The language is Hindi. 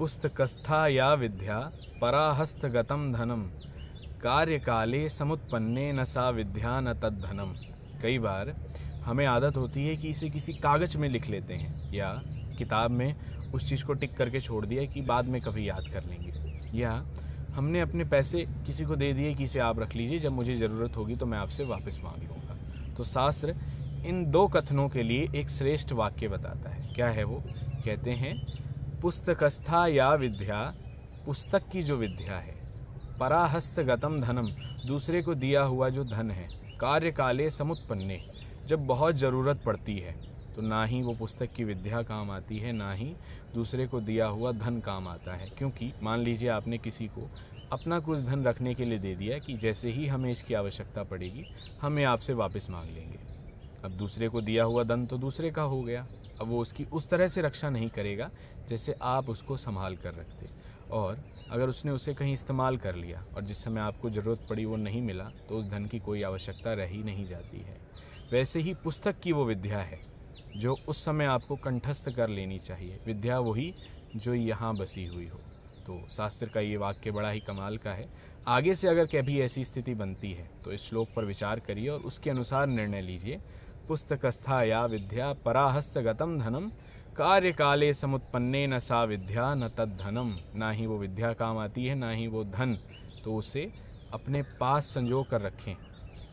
पुस्तकस्था या विद्या पराहस्तगतम धनम कार्यकाले समुत्पन्ने न सा विद्या न तद्धनम कई बार हमें आदत होती है कि इसे किसी कागज में लिख लेते हैं या किताब में उस चीज़ को टिक करके छोड़ दिया कि बाद में कभी याद कर लेंगे या हमने अपने पैसे किसी को दे दिए कि इसे आप रख लीजिए जब मुझे ज़रूरत होगी तो मैं आपसे वापस मांग लूँगा तो शास्त्र इन दो कथनों के लिए एक श्रेष्ठ वाक्य बताता है क्या है वो कहते हैं पुस्तकस्था या विद्या पुस्तक की जो विद्या है पराहस्तगतम धनम दूसरे को दिया हुआ जो धन है कार्यकाले समुत्पन्ने जब बहुत ज़रूरत पड़ती है तो ना ही वो पुस्तक की विद्या काम आती है ना ही दूसरे को दिया हुआ धन काम आता है क्योंकि मान लीजिए आपने किसी को अपना कुछ धन रखने के लिए दे दिया कि जैसे ही हमें इसकी आवश्यकता पड़ेगी हमें आपसे वापस मांग लेंगे अब दूसरे को दिया हुआ धन तो दूसरे का हो गया अब वो उसकी उस तरह से रक्षा नहीं करेगा जैसे आप उसको संभाल कर रखते और अगर उसने उसे कहीं इस्तेमाल कर लिया और जिस समय आपको ज़रूरत पड़ी वो नहीं मिला तो उस धन की कोई आवश्यकता ही नहीं जाती है वैसे ही पुस्तक की वो विद्या है जो उस समय आपको कंठस्थ कर लेनी चाहिए विद्या वही जो यहाँ बसी हुई हो तो शास्त्र का ये वाक्य बड़ा ही कमाल का है आगे से अगर कभी ऐसी स्थिति बनती है तो इस श्लोक पर विचार करिए और उसके अनुसार निर्णय लीजिए या विद्या पराहस्य गतम धनम कार्यकाले समुत्पन्ने न सा विद्या न तद्धनम ना ही वो विद्या काम आती है ना ही वो धन तो उसे अपने पास संजो कर रखें